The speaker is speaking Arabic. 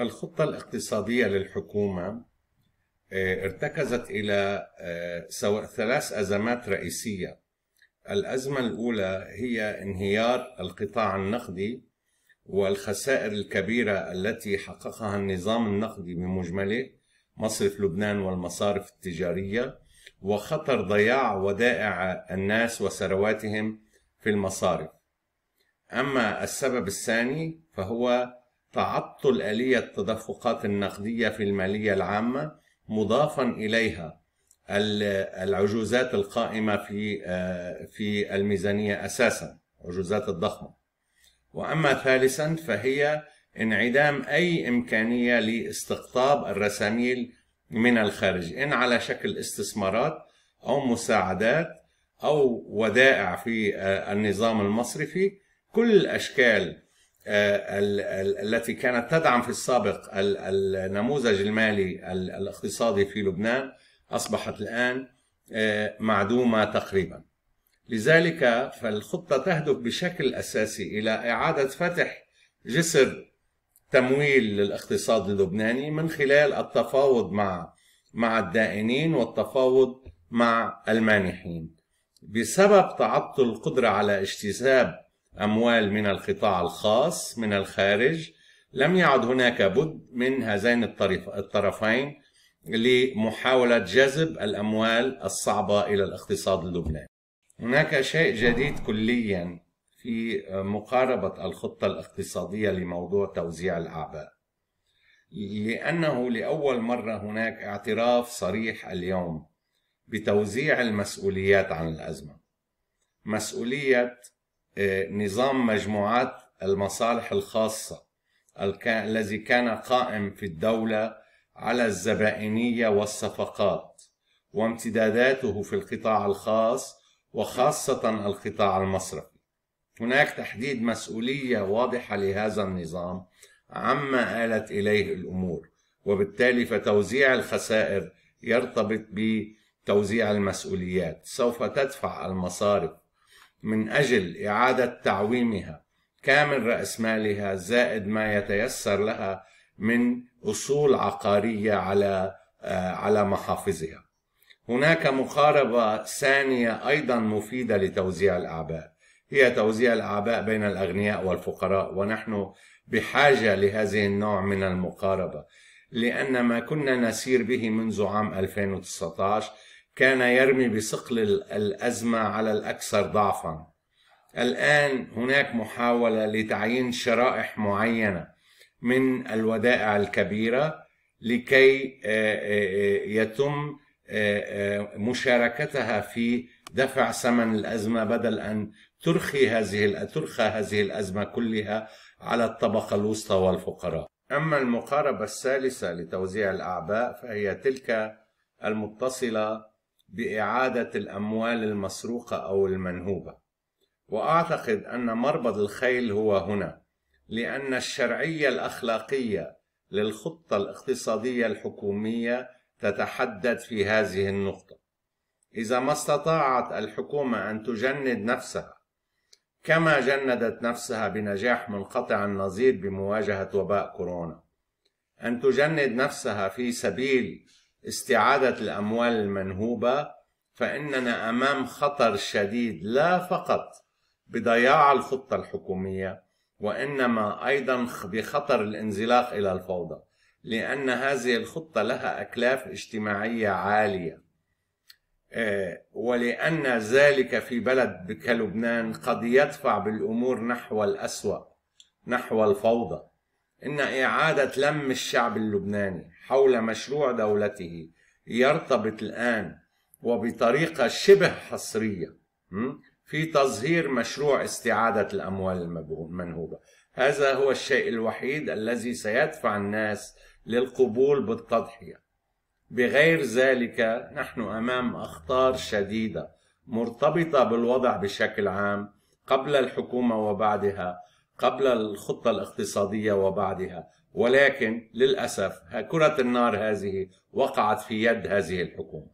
الخطة الاقتصادية للحكومة آه، ارتكزت إلى آه، ثلاث أزمات رئيسية الأزمة الأولى هي انهيار القطاع النقدي والخسائر الكبيرة التي حققها النظام النقدي بمجمله مصرف لبنان والمصارف التجارية وخطر ضياع ودائع الناس وثرواتهم في المصارف أما السبب الثاني فهو تعطل آلية التدفقات النقدية في المالية العامة مضافا إليها العجوزات القائمة في آه، في الميزانية أساسا عجوزات الضخمة وأما ثالثا فهي انعدام أي إمكانية لاستقطاب الرساميل من الخارج إن على شكل استثمارات أو مساعدات أو ودائع في آه، النظام المصرفي كل أشكال آه، التي كانت تدعم في السابق النموذج المالي الاقتصادي في لبنان اصبحت الان آه، معدومه تقريبا. لذلك فالخطه تهدف بشكل اساسي الى اعاده فتح جسر تمويل للاقتصاد اللبناني من خلال التفاوض مع مع الدائنين والتفاوض مع المانحين. بسبب تعطل القدره على اجتذاب أموال من القطاع الخاص من الخارج لم يعد هناك بد من هذين الطرفين لمحاولة جذب الأموال الصعبة إلى الاقتصاد اللبناني هناك شيء جديد كليا في مقاربة الخطة الاقتصادية لموضوع توزيع الأعباء لأنه لأول مرة هناك اعتراف صريح اليوم بتوزيع المسؤوليات عن الأزمة مسؤولية آه، نظام مجموعات المصالح الخاصة الذي كان قائم في الدولة على الزبائنية والصفقات وامتداداته في القطاع الخاص وخاصة القطاع المصرفي هناك تحديد مسؤولية واضحة لهذا النظام عما آلت إليه الأمور وبالتالي فتوزيع الخسائر يرتبط بتوزيع المسؤوليات سوف تدفع المصارف من أجل إعادة تعويمها كامل رأس مالها زائد ما يتيسر لها من أصول عقارية على آه، على محافظها. هناك مقاربة ثانية أيضا مفيدة لتوزيع الأعباء هي توزيع الأعباء بين الأغنياء والفقراء ونحن بحاجة لهذه النوع من المقاربة لأن ما كنا نسير به منذ عام 2019 كان يرمي بصقل الأزمة على الأكثر ضعفا الآن هناك محاولة لتعيين شرائح معينة من الودائع الكبيرة لكي آه، آه، آه، يتم مشاركتها في دفع ثمن الأزمة بدل أن ترخي هذه ترخى هذه الأزمة كلها على الطبقة الوسطى والفقراء أما المقاربة الثالثة لتوزيع الأعباء فهي تلك المتصلة باعاده الاموال المسروقه او المنهوبه واعتقد ان مربط الخيل هو هنا لان الشرعيه الاخلاقيه للخطه الاقتصاديه الحكوميه تتحدد في هذه النقطه اذا ما استطاعت الحكومه ان تجند نفسها كما جندت نفسها بنجاح منقطع النظير بمواجهه وباء كورونا ان تجند نفسها في سبيل استعادة الأموال المنهوبة فإننا أمام خطر شديد لا فقط بضياع الخطة الحكومية وإنما أيضا بخطر الانزلاق إلى الفوضى لأن هذه الخطة لها أكلاف اجتماعية عالية آه، ولأن ذلك في بلد كلبنان قد يدفع بالأمور نحو الأسوأ نحو الفوضى إن إعادة لم الشعب اللبناني حول مشروع دولته يرتبط الآن وبطريقة شبه حصرية في تظهير مشروع استعادة الأموال المنهوبة هذا هو الشيء الوحيد الذي سيدفع الناس للقبول بالتضحية بغير ذلك نحن أمام أخطار شديدة مرتبطة بالوضع بشكل عام قبل الحكومة وبعدها قبل الخطة الاقتصادية وبعدها ولكن للأسف كرة النار هذه وقعت في يد هذه الحكومة